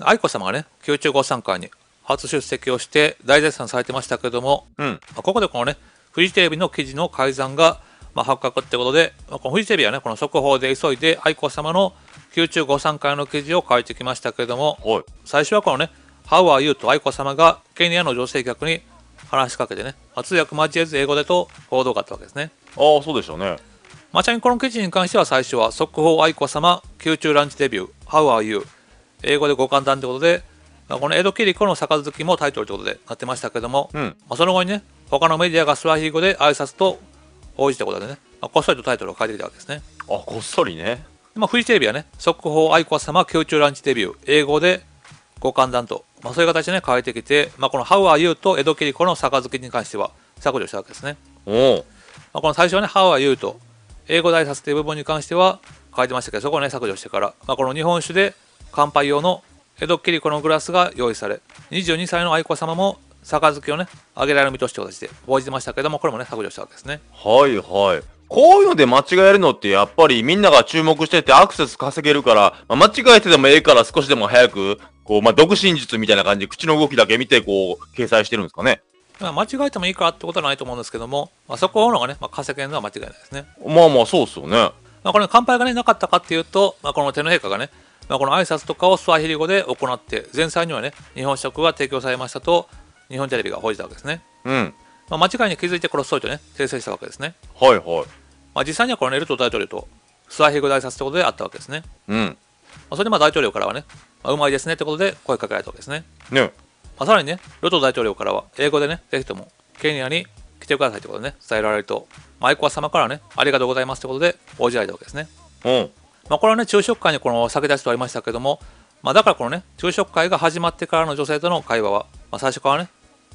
愛子さまがね、宮中ご参観に初出席をして大絶賛されてましたけども、うん、ここでこのね、フジテレビの記事の改ざんが、まあ、発覚ってことで、まあ、このフジテレビはね、この速報で急いで愛子さまの宮中ご参観の記事を書いてきましたけども、最初はこのね、How are you? と愛子さまがケニアの女性客に話しかけてね、まあ、通訳交えず英語でと報道があったわけですね。ああ、そうでしたね。まあ、ちなみにこの記事に関しては最初は速報愛子さま宮中ランチデビュー How are you? 英語でご感談ということで、まあ、この江戸切子の杯もタイトルということでなってましたけども、うん、まあ、その後にね他のメディアがスワヒー語で挨拶と応じたことでね、まあ、こっそりとタイトルを変えてきたわけですねあこっそりねまあ、フジテレビはね速報愛子様宮中ランチデビュー英語でご感談と、まあ、そういう形で、ね、変えてきて、まあ、この「How are you」と江戸切子の杯に関しては削除したわけですねおまあ、この最初はね「How are you」と英語で挨拶という部分に関しては変えてましたけどそこをね削除してから、まあ、この日本酒で「乾杯用の江戸切子のグラスが用意され、22歳の愛子さまも杯をね、あげられる身として応でじてましたけども、これもね、削除したわけですね。はいはい。こういうので間違えるのってやっぱりみんなが注目しててアクセス稼げるから、まあ、間違えてでもええから少しでも早く、こう、まあ、独身術みたいな感じで口の動きだけ見て、こう、掲載してるんですかね。まあ、間違えてもいいかってことはないと思うんですけども、まあ、そこのがね、まあ、稼げるのは間違いないですね。まあまあ、そうっすよね。まあ、これ、乾杯がね、なかったかっていうと、まあ、この天皇陛下がね、まあ、この挨拶とかをスワヒリ語で行って前菜にはね日本食が提供されましたと日本テレビが報じたわけですね、うんまあ、間違いに気づいて殺そうとね訂正したわけですねはいはい、まあ、実際にはこのね、ルト大統領とスワヒリ語で挨拶ってことであったわけですねうん、まあ、それでまあ大統領からはね、まあ、うまいですねってことで声かけられたわけですねね、まあ、さらにねルト大統領からは英語でねぜひともケニアに来てくださいってことでね伝えられると、まあ、コア様からねありがとうございますってことで応じられたわけですねうんまあ、これはね、昼食会にこの酒出しとありましたけども、まあ、だからこのね、昼食会が始まってからの女性との会話は、まあ、最初からね、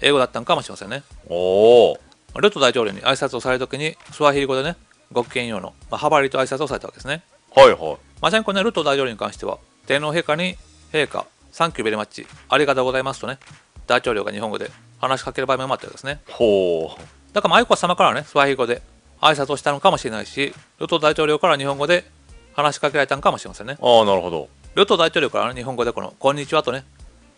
英語だったのかもしれませんね。おお。ルト大統領に挨拶をされるときに、スワヒリ語でね、ごきげんようの、まあ、ハバリと挨拶をされたわけですね。はいはい。まあ、にこの、ね、ルト大統領に関しては、天皇陛下に、陛下、サンキューベリマッチ、ありがとうございますとね、大統領が日本語で話しかける場面もあったようですね。ほう。だから、愛子様からね、スワヒリ語で挨拶をしたのかもしれないし、ルト大統領から日本語で話しかけられたのかもしれませんね。ああ、なるほど。与党大統領から、日本語でこの、こんにちはとね、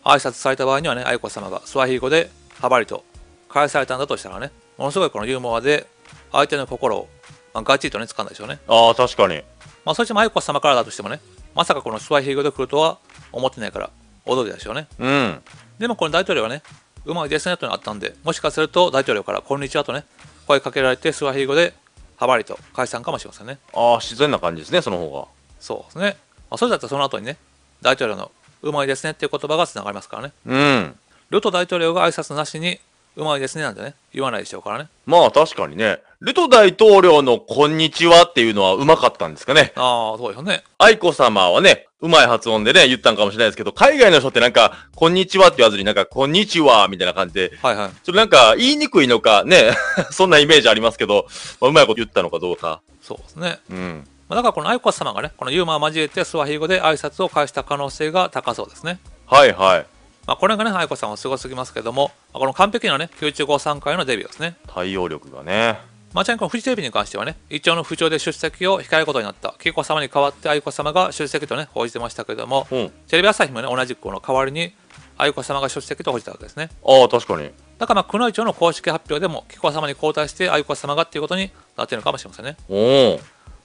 挨拶された場合にはね、愛子さまがスワヒー語で、はばりと返されたんだとしたらね、ものすごいこのユーモアで、相手の心を、まあ、ガチッとね、掴んだでしょうね。ああ、確かに。まあ、そしても愛子さまからだとしてもね、まさかこのスワヒー語で来るとは思ってないから、驚いたでしょうね。うん。でもこの大統領はね、うまいですねとなったんで、もしかすると大統領から、こんにちはとね、声かけられて、スワヒー語では幅りと解散かもしれませんねああ自然な感じですねその方がそうですね、まあ、それだったらその後にね大統領の「うまいですね」っていう言葉がつながりますからねうんルト大統領が挨拶なしにうまいですねなんてね、言わないでしょうからね。まあ確かにね。ルト大統領のこんにちはっていうのはうまかったんですかね。ああ、そうでしょうね。愛子様はね、うまい発音でね、言ったんかもしれないですけど、海外の人ってなんか、こんにちはって言わずになんか、こんにちはみたいな感じで、はいはい。ちょっとなんか、言いにくいのか、ね、そんなイメージありますけど、まあ、うまいこと言ったのかどうか。そうですね。うん。まあ、だからこの愛子様がね、このユーマを交えてスワヒー語で挨拶を返した可能性が高そうですね。はいはい。まあ、これがね、愛子さんはすごすぎますけども、この完璧なね、宮中午餐回のデビューですね。対応力がね。まあ、ちなみにこのフジテレビに関してはね、一応の不調で出席を控えることになった紀子様に代わって愛子様が出席とね、報じてましたけども、うん、テレビ朝日もね、同じくこの代わりに愛子様が出席と報じたわけですね。ああ、確かに。だから、まあ、宮内庁の公式発表でも紀子様に交代して愛子様がっていうことになっているのかもしれませんね。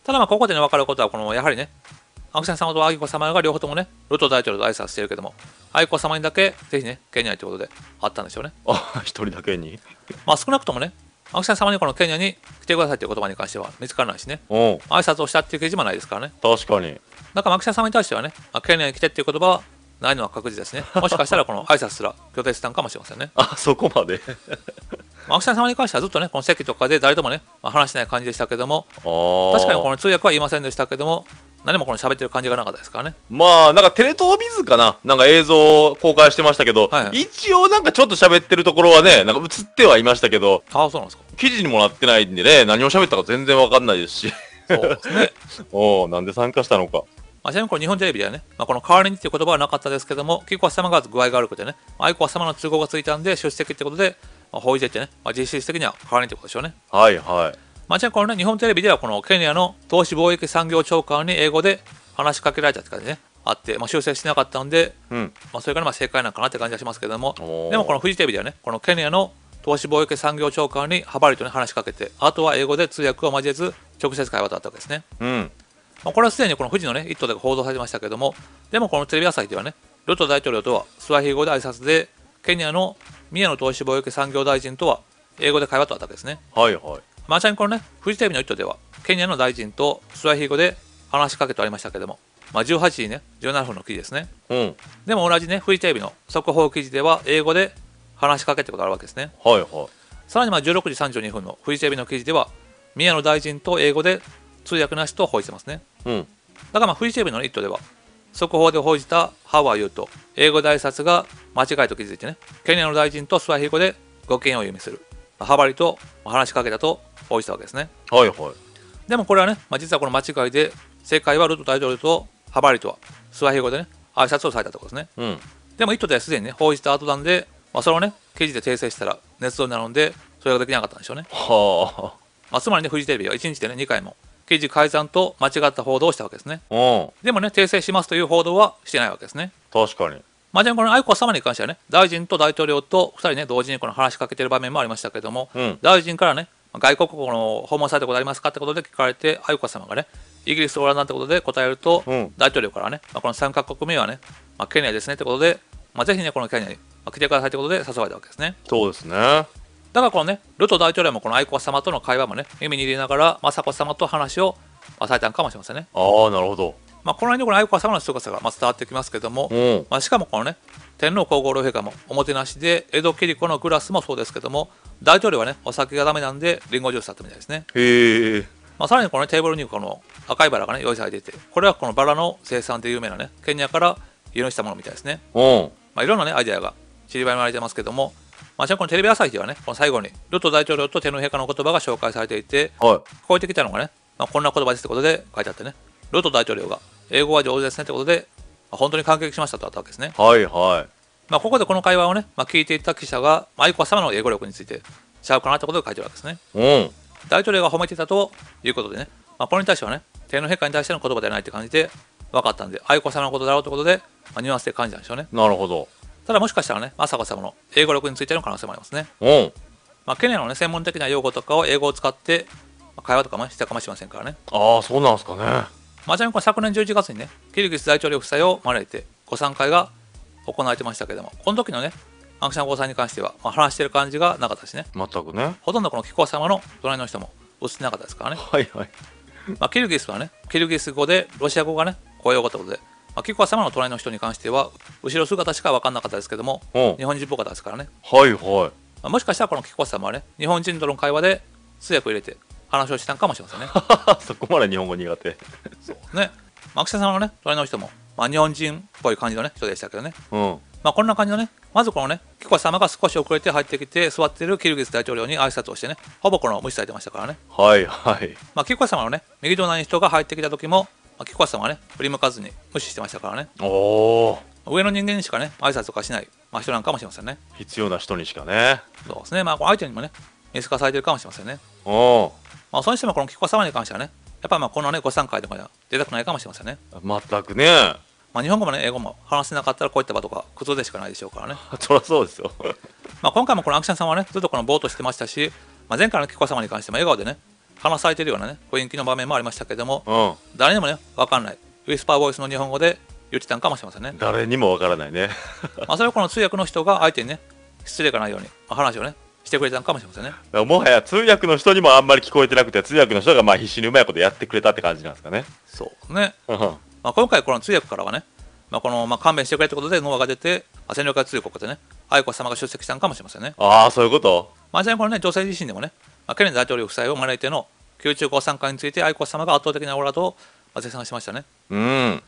ただ、まあ、ここでね、分かることは、この、やはりね、アクセン様とギ子様が両方ともね、ルト大統領と挨拶してるけども、愛子様にだけ、ぜひね、ケニアということで、あったんでしょうね。あ、一人だけにまあ少なくともね、アクセン様にこのケニアに来てくださいという言葉に関しては見つからないしね、挨拶をしたっていう記事もないですからね。確かに。だからアクセン様に対してはね、まあ、ケニアに来てっていう言葉はないのは確実ですね。もしかしたらこの挨拶すら拒絶したんかもしれませんね。あ、そこまでまあ、秋 田様に関してはずっとね、この席とかで誰ともね、まあ、話しない感じでしたけども、確かにこの通訳は言いませんでしたけども、何もこの喋ってる感じがなかったですからね。まあ、なんかテレ東ビズかななんか映像公開してましたけど、はい一応なんかちょっと喋ってるところはね、なんか映ってはいましたけど、ああ、そうなんですか。記事にもなってないんでね、何を喋ったか全然わかんないですし、そうですね。おおなんで参加したのか。まあ、ちなみにこれ日本テレビではね、まあ、この代わりにっていう言葉はなかったですけども、結構様が具合が悪くてね、まあ愛子様の都合がついたんで出席ってことで、まあ、報じってね、まあ、実質的には代わりにってことでしょうね。はいはい。まあ、じゃこのね、日本テレビではこのケニアの投資貿易産業長官に英語で話しかけられちゃ感じね、あって、まあ、修正してなかったんで、うん、まあ、それからまあ正解なのかなって感じがしますけども、でもこのフジテレビではね、このケニアの投資貿易産業長官にはばりと、ね、話しかけて、あとは英語で通訳を交えず、直接会話だったわけですね。うんまあ、これはすでにこの富士の、ね、一途で報道されましたけども、でもこのテレビ朝日ではね、ルト大統領とはスワヒー語で挨拶で、ケニアの宮野投資貿易産業大臣とは英語で会話とあったわけですね。はいはいまさにこのね、フジテレビの人では、ケニアの大臣とスワヒ語で話しかけてありましたけども、まあ、18時ね、17分の記事ですね。うん。でも同じね、フジテレビの速報記事では、英語で話しかけてことあるわけですね。はいはい。さらにまあ16時32分のフジテレビの記事では、宮野大臣と英語で通訳なしと報じてますね。うん。だからまあフジテレビの一途では、速報で報じたハワイユと英語大札が間違いと気づいてね、ケニアの大臣とスワヒ語でご機嫌を意味する。ハバリと話しかけたと応じたわけですね。はいはい。でもこれはね、まあ、実はこの間違いで、正解はルート大統領とハバリとは、スワヒ語でね、挨拶をされたとこですね。うん、でも、イッではすでにね、報じた後なんで、まあ、それをね、記事で訂正したら、捏造になるので、それができなかったんでしょうね。はあ。まあ、つまりね、フジテレビは1日でね、2回も記事改ざんと間違った報道をしたわけですね。でもね、訂正しますという報道はしてないわけですね。確かに。まあ、じゃこの愛子様に関してはね、大臣と大統領と2人ね、同時にこの話しかけてる場面もありましたけども、うん、大臣からね、外国の訪問されたことありますかってことで聞かれて、愛子さまがね、イギリス、オランダってことで答えると、うん、大統領からね、まあ、この3か国目はね、まあ、ケニアですねってことで、まあ、ぜひね、このケニアに来てくださいってことで誘われたわけですね。そうですね。だからこのね、ルト大統領もこの愛子さまとの会話もね、耳に入れながら、雅子さまと話をされたのかもしれませんね。ああ、なるほど。まあ、この辺でこの愛子さまのさがまあ伝わってきますけども、うん、まあ、しかもこのね、天皇皇后両陛下もおもてなしで江戸切子のグラスもそうですけども大統領はね、お酒がダメなんで、リンゴジュースだったみたいですね。へえ。まあ、さらにこの、ね、テーブルにこの赤いバラがね、用意されていて、これはこのバラの生産で有名なね、ケニアから輸入したものみたいですね。おまあ、いろんなね、アイデアが散りばめられてますけども、まあ、じゃこのテレビ朝日ではね、この最後に、ルト大統領と天皇陛下の言葉が紹介されていて、はい、聞こえてきたのがね、まあ、こんな言葉ですってことで書いてあってね、ルト大統領が、英語は上手ですねってことで、まあ、本当に感激しましたとあったわけですね。はいはい。まあ、ここでこの会話をね、まあ、聞いていた記者が愛子様の英語力についてちゃうかなってことを書いてるわけですね。うん、大統領が褒めてたということでね、まあ、これに対してはね天皇陛下に対しての言葉ではないって感じで分かったんで愛子様のことだろうということで、まあ、ニュアンスで感じたんでしょうね。なるほどただもしかしたらね雅子様の英語力についての可能性もありますね。うんまあ、ケニアの、ね、専門的な用語とかを英語を使って会話とかもしたかもしれませんからね。ああそうなんですかね。まあ、ちなみに昨年11月にねキルギス大統領夫妻を招いてご参会が行われてましたけどもこの時のねアンクシャンゴさんに関しては、まあ、話してる感じがなかったですね全くねほとんどこの貴公様の隣の人も映ってなかったですからねはいはい まあキルギスはねキルギス語でロシア語がね公用語ってことでまあ、キコ様の隣の人に関しては後ろ姿しか分かんなかったですけども日本人っぽかったですからねはいはい、まあ、もしかしたらこのキコ様はね日本人との会話で通訳を入れて話をしたんかもしれませんね そこまで日本語苦手そうねアクシャ様のね隣の人もまあ、日本人っぽい感じの、ね、人でしたけどね、うんまあ、こんな感じのね、まずこのね、紀子様が少し遅れて入ってきて、座ってるキルギス大統領に挨拶をしてね、ほぼこの無視されてましたからね。はいはい。まあ、紀子様のね、右隣に人が入ってきた時も、まあ、紀子様はね、振り向かずに無視してましたからね。お上の人間にしかね、挨拶とかしない、まあ、人なんかもしれませんね。必要な人にしかね。そうですね、まあ、相手にもね、見透かされてるかもしれませんね。おまあ、それにしてもこの紀子様に関してはね、やっぱまあこのね、ご参会とかには出たくないかもしれませんね。全くね。まあ、日本語も、ね、英語も話せなかったらこういった場とか苦痛でしかないでしょうからね。そりゃそうですよ まあ今回もこのアクションさんはねずっとこのぼーっとしてましたし、まあ、前回の紀子様に関しても笑顔でね話されているようなね雰囲気の場面もありましたけども、うん、誰にもね分かんないウィスパーボイスの日本語で言ってたんかもしれませんね。誰にも分からないね まあそれは、この通訳の人が相手にね失礼がないように話をねしてくれたのかもしれませんねもはや通訳の人にもあんまり聞こえてなくて通訳の人がまあ必死にうまいことやってくれたって感じなんですかねそうね、うんまあ、今回この通訳からはね、まあ、この、まあ、勘弁してくれってことでノアが出て、まあ、戦力外通告でね、愛子様が出席したのかもしれませんね。ああ、そういうことまあ、にこのね、女性自身でもね、まあ、ケネディ大統領夫妻を招いての宮中ご参加について愛子様が圧倒的なオーラと、まあ、絶賛しましたね。うん。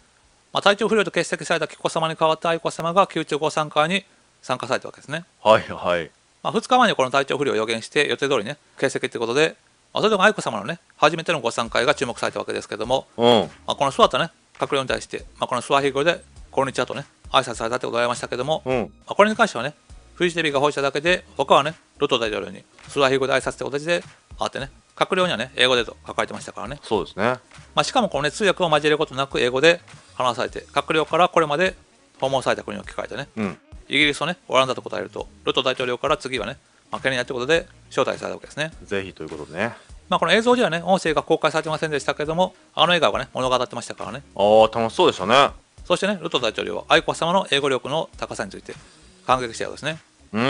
まあ、体調不良と欠席された紀子様に代わった愛子様が宮中ご参加に参加されたわけですね。はいはい。まあ、2日前にこの体調不良を予言して予定通りね、欠席ということで、まあ、それでも愛子様のね、初めてのご参会が注目されたわけですけども、うんまあ、この姿ね、閣僚に対して、まあ、このスワヒ語で「こんにちは」とね挨拶されたってございましたけども、うん、まあ、これに関してはねフジテレビが報じただけで他はねルト大統領にスワヒ語で挨拶って形であってね閣僚にはね英語でと書かれてましたからねそうですね、まあ、しかもこの、ね、通訳を交えることなく英語で話されて閣僚からこれまで訪問された国を聞かれてね、うん、イギリスとねオランダと答えるとルト大統領から次はね、まあ、ケニアということで招待されたわけですねぜひということでねまあ、この映像ではね、音声が公開されてませんでしたけども、あの映画がね、物語ってましたからね。ああ、楽しそうでしたね。そしてね、ルト大統領は愛子さまの英語力の高さについて感激したようですね。うん。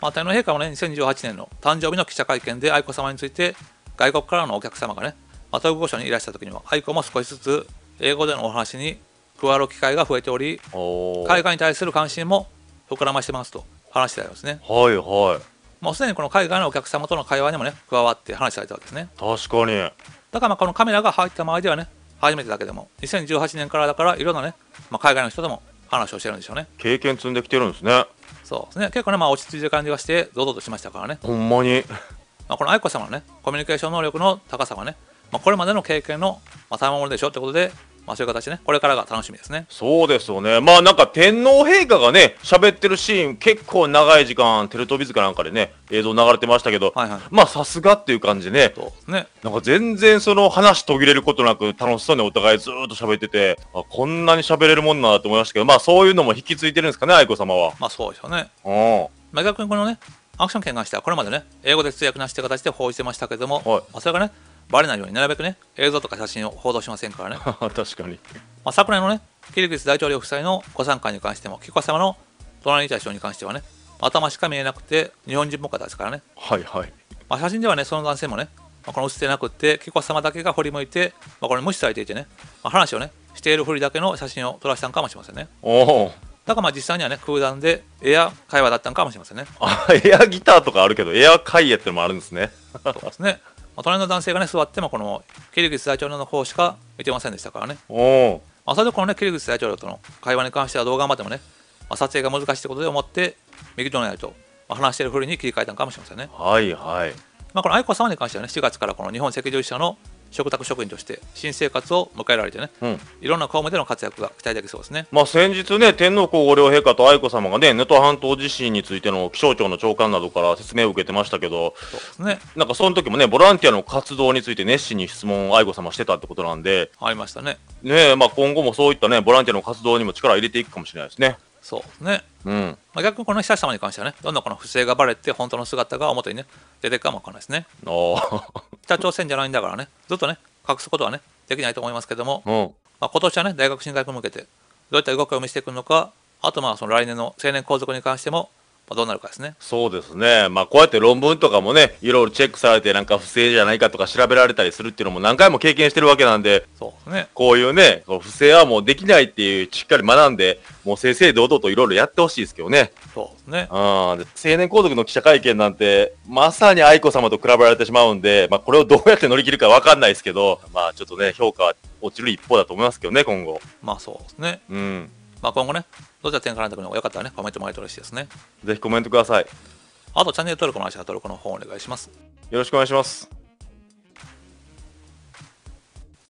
まあ、天皇陛下もね、2018年の誕生日の記者会見で愛子さまについて、外国からのお客様がね、また御所にいらした時には、愛子も少しずつ英語でのお話に加わる機会が増えており、海外に対する関心も膨らましてますと話してありますね。はいはい。もうすでにこの海外のお客様との会話にもね加わって話されたわけですね確かにだからまあこのカメラが入った場合ではね初めてだけでも2018年からだからいろんなね、まあ、海外の人とも話をしてるんでしょうね経験積んできてるんですねそうですね結構ねまあ落ち着いてる感じがして堂々としましたからねほんまにまあこの愛子様のねコミュニケーション能力の高さはね、まあ、これまでの経験のまものでしょってことでまあ、そういう形でねこれからが楽しみですねそうですよねまあなんか天皇陛下がね喋ってるシーン結構長い時間テルトビズかなんかでね映像流れてましたけど、はいはい、まあさすがっていう感じでねねなんか全然その話途切れることなく楽しそうにお互いずっと喋っててあこんなに喋れるもんなんだと思いましたけどまあそういうのも引き継いでるんですかね愛子様はまあそうですよねうんまあ逆にこのねアクション権がしてはこれまでね英語で通訳なしって形で報じてましたけども、はい、まあ、それがねバレないようになるべくね映像とか写真を報道しませんからね 確かに、まあ、昨年のねキルギス大統領夫妻のご参加に関しても紀子様の隣にいた人に関してはね頭しか見えなくて日本人っぽかったですからねはいはい、まあ、写真ではねその男性もね、まあ、この写ってなくて紀子様だけが振り向いて、まあ、これ無視されていてね、まあ、話をねしているふりだけの写真を撮らせたんかもしれませんねおおだからまあ実際にはね空談でエア会話だったんかもしれませんねあエアギターとかあるけどエア会話ってのもあるんですねそうですねまあ、隣の男性がね座ってもこのキルギス大統領の方しか見てませんでしたからねおまあ、それでこのねキルギス大統領との会話に関しては動画までもね、まあ、撮影が難しいということで思って右隣と、まあ、話しているふりに切り替えたのかもしれませんねはいはいまあ、この愛子さまに関してはね、7月からこの日本赤十字社の嘱託職員として新生活を迎えられてね、うん、いろんな顔面での活躍が期待できそうですね、まあ、先日ね天皇皇后両陛下と愛子さまがね能登半島地震についての気象庁の長官などから説明を受けてましたけどそうです、ね、なんかその時もねボランティアの活動について熱心に質問を愛子さましてたってことなんでありましたねね、まあ、今後もそういったねボランティアの活動にも力を入れていくかもしれないですね。そうですね、うんまあ、逆にこの久災者様に関してはねどんどんこの不正がばれて本当の姿が表にね出ていくかもわからないですね。北朝鮮じゃないんだからね、ずっとね、隠すことはね、できないと思いますけども、まあ、今年はね、大学進学に向けて、どういった動きを見せていくのか、あとまあその来年の成年皇族に関しても、まあ、どうなるかですね。そうですね。まあ、こうやって論文とかもね、いろいろチェックされて、なんか不正じゃないかとか調べられたりするっていうのも何回も経験してるわけなんで、そうね。こういうね、不正はもうできないっていう、しっかり学んで、もう正々堂々といろいろやってほしいですけどね。そうですね。うん。青年皇族の記者会見なんて、まさに愛子様と比べられてしまうんで、まあ、これをどうやって乗り切るかわかんないですけど、まあ、ちょっとね、評価は落ちる一方だと思いますけどね、今後。まあ、そうですね。うん。まあ、今後ね、どちら点からのるのろよかったらね、コメントもらえて嬉しいですね。ぜひコメントください。あと、チャンネル登録の話は登録の方お願いします。よろしくお願いします。